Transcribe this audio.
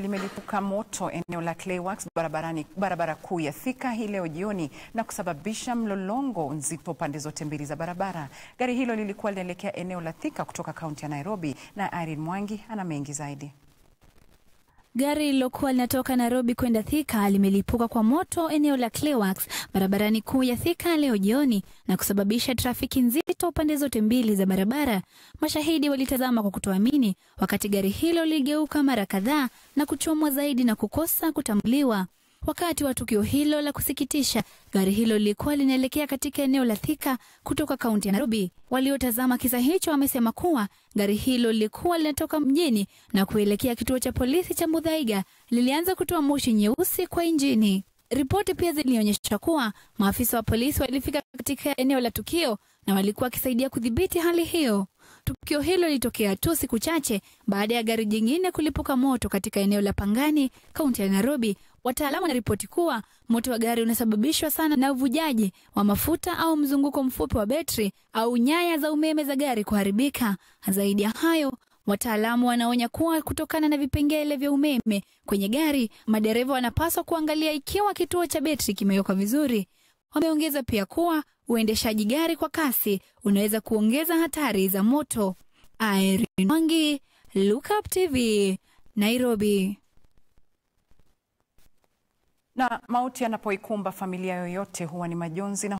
Limelipuka moto eneo la Clayworks barabarani barabara kuu ya Thika hii leo jioni na kusababisha mlolongo nzito pande zote mbili za barabara. Gari hilo lilikuwa linaelekea eneo la Thika kutoka kaunti ya Nairobi, na Irene Mwangi ana mengi zaidi. Gari lilokuwa linatoka Nairobi kwenda Thika limelipuka kwa moto eneo la Clewax barabarani kuu ya Thika leo jioni na kusababisha trafiki nzito pande zote mbili za barabara. Mashahidi walitazama kwa kutoamini wakati gari hilo liligeuka mara kadhaa na kuchomwa zaidi na kukosa kutambuliwa. Wakati wa tukio hilo la kusikitisha, gari hilo lilikuwa linaelekea katika eneo la Thika kutoka kaunti ya Nairobi. Waliotazama kisa hicho wamesema kuwa gari hilo lilikuwa linatoka mjini na kuelekea kituo cha polisi cha mudhaiga lilianza kutoa moshi nyeusi kwa injini. Ripoti pia zilionyesha kuwa maafisa wa polisi walifika katika eneo la tukio na walikuwa wakisaidia kudhibiti hali hiyo. Tukio hilo lilitokea tu siku chache baada ya gari jingine kulipuka moto katika eneo la Pangani, kaunti ya Nairobi. Wataalamu wanaripoti kuwa moto wa gari unasababishwa sana na uvujaji wa mafuta au mzunguko mfupi wa betri au nyaya za umeme za gari kuharibika. Zaidi ya hayo, Wataalamu wanaonya kuwa kutokana na vipengele vya umeme kwenye gari, madereva wanapaswa kuangalia ikiwa kituo cha betri kimewekwa vizuri. Wameongeza pia kuwa uendeshaji gari kwa kasi unaweza kuongeza hatari za moto. Irene Wangi, TV, Nairobi. Na mauti yanapoikumba familia yoyote huwa ni majonzi na